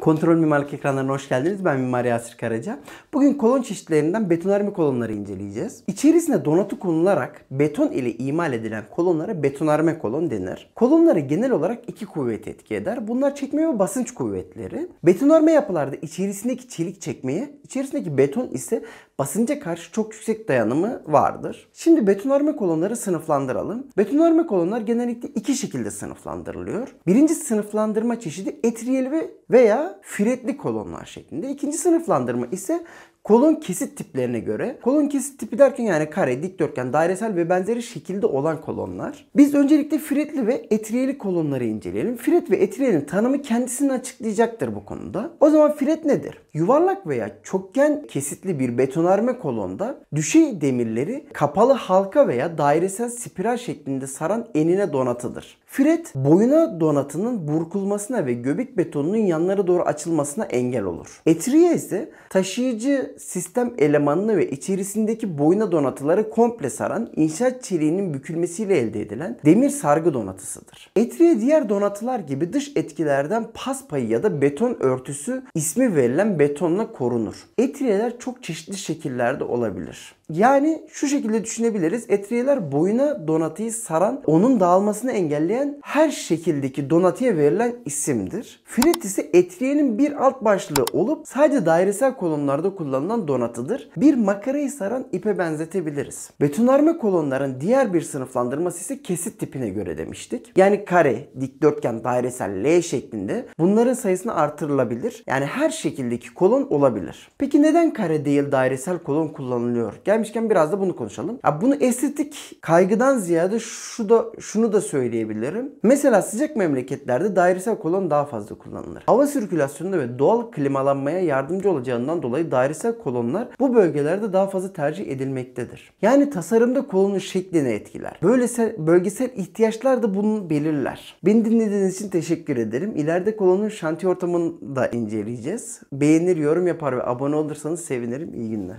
Kontrol Mimarlık ekranlarına hoş geldiniz. Ben Mimar Yasir Karaca. Bugün kolon çeşitlerinden betonarme kolonları inceleyeceğiz. İçerisine donatı konularak beton ile imal edilen kolonlara betonarme kolon denir. Kolonları genel olarak iki kuvvet etki eder. Bunlar çekme ve basınç kuvvetleri. Betonarme yapılarda içerisindeki çelik çekmeye, içerisindeki beton ise basınca karşı çok yüksek dayanımı vardır. Şimdi betonarme kolonları sınıflandıralım. Betonarme kolonlar genellikle iki şekilde sınıflandırılıyor. Birinci sınıflandırma çeşidi etriyeli veya füretli kolonlar şeklinde. İkinci sınıflandırma ise Kolun kesit tiplerine göre, kolun kesit tipi derken yani kare, dikdörtgen, dairesel ve benzeri şekilde olan kolonlar. Biz öncelikle firetli ve etriyeli kolonları inceleyelim. Firet ve etriyenin tanımı kendisini açıklayacaktır bu konuda. O zaman firet nedir? Yuvarlak veya çokgen kesitli bir betonarme kolonda düşey demirleri kapalı halka veya dairesel spiral şeklinde saran enine donatıdır. Fret boyuna donatının burkulmasına ve göbek betonunun yanlara doğru açılmasına engel olur. Etriye ise taşıyıcı sistem elemanını ve içerisindeki boyuna donatıları komple saran inşaat çeliğinin bükülmesiyle elde edilen demir sargı donatısıdır. Etriye diğer donatılar gibi dış etkilerden pas payı ya da beton örtüsü ismi verilen betonla korunur. Etriyeler çok çeşitli şekillerde olabilir. Yani şu şekilde düşünebiliriz. Etriyeler boyuna donatıyı saran, onun dağılmasını engelleyen etkileyen her şekildeki donatıya verilen isimdir. Filet ise etriyenin bir alt başlığı olup sadece dairesel kolonlarda kullanılan donatıdır. Bir makarayı saran ipe benzetebiliriz. Betonarme kolonların diğer bir sınıflandırması ise kesit tipine göre demiştik. Yani kare, dikdörtgen, dairesel, L şeklinde bunların sayısını artırılabilir. Yani her şekildeki kolon olabilir. Peki neden kare değil dairesel kolon kullanılıyor? Gelmişken biraz da bunu konuşalım. Ya bunu estetik kaygıdan ziyade şu da şunu da söyleyebilirim uyarım. Mesela sıcak memleketlerde dairesel kolon daha fazla kullanılır. Hava sirkülasyonunda ve doğal klimalanmaya yardımcı olacağından dolayı dairesel kolonlar bu bölgelerde daha fazla tercih edilmektedir. Yani tasarımda kolonun şeklini etkiler. Böylese bölgesel ihtiyaçlar da bunu belirler. Beni dinlediğiniz için teşekkür ederim. İleride kolonun şanti ortamını da inceleyeceğiz. Beğenir, yorum yapar ve abone olursanız sevinirim. İyi günler.